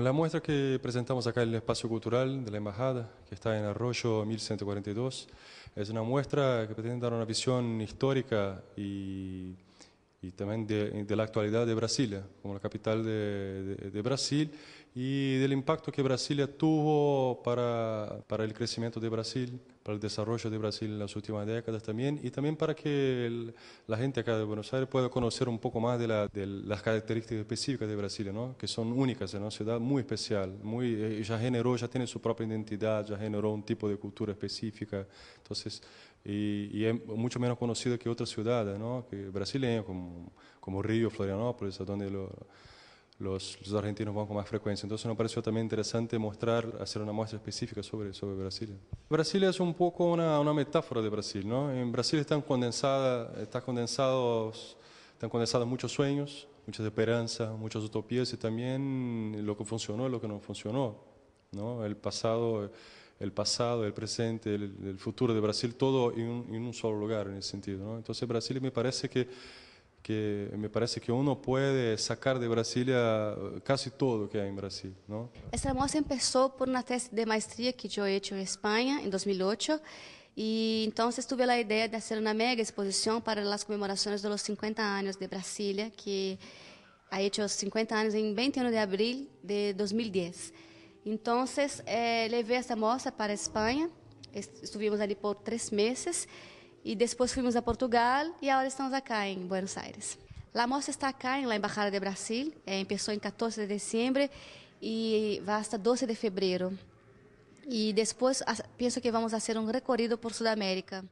la muestra que presentamos acá en el espacio cultural de la Embajada, que está en Arroyo 1142, es una muestra que pretende dar una visión histórica y, también de, la actualidad de Brasilia, como la capital de Brasil, y del impacto que Brasilia tuvo para, para, el crecimiento de Brasil, para el desarrollo de Brasil en las últimas décadas también, y también para que la gente acá de Buenos Aires pueda conocer un poco más de, las características específicas de Brasil, ¿no? que son únicas, es una ciudad muy especial, muy, eh, ya generó, ya tiene su propia identidad, ya generó un tipo de cultura específica, entonces, y, es mucho menos conocida que otras ciudades, ¿no? que brasileñas, como, como Río, Florianópolis, donde lo los, argentinos van con más frecuencia. Entonces nos pareció también interesante mostrar, hacer una muestra específica sobre, sobre Brasil. Brasil es un poco una, una metáfora de Brasil, ¿no? En Brasil están, condensada, está condensados, están condensados muchos sueños, muchas esperanzas, muchas utopías y también lo que funcionó y lo que no funcionó, ¿no? El pasado, el pasado, el presente, el, futuro de Brasil, todo en un, solo lugar en ese sentido, ¿no? Entonces Brasil me parece que que me parece que uno puede sacar de Brasilia casi todo que hay en Brasil. ¿no? Esta muestra empezó por una tesis de maestría que yo he hecho en España en 2008 y entonces tuve la idea de hacer una mega exposición para las conmemoraciones de los 50 años de Brasilia que ha hecho 50 años en 21 de abril de 2010. Entonces eh, llevé esta muestra para España, estuvimos allí por tres meses. E depois fomos a Portugal e agora estamos acá em Buenos Aires. A mostra está acá na Embaixada de Brasil, eh, em pessoa em 14 de dezembro e vai até 12 de fevereiro. E depois penso que vamos fazer um recorrido por Sudamérica.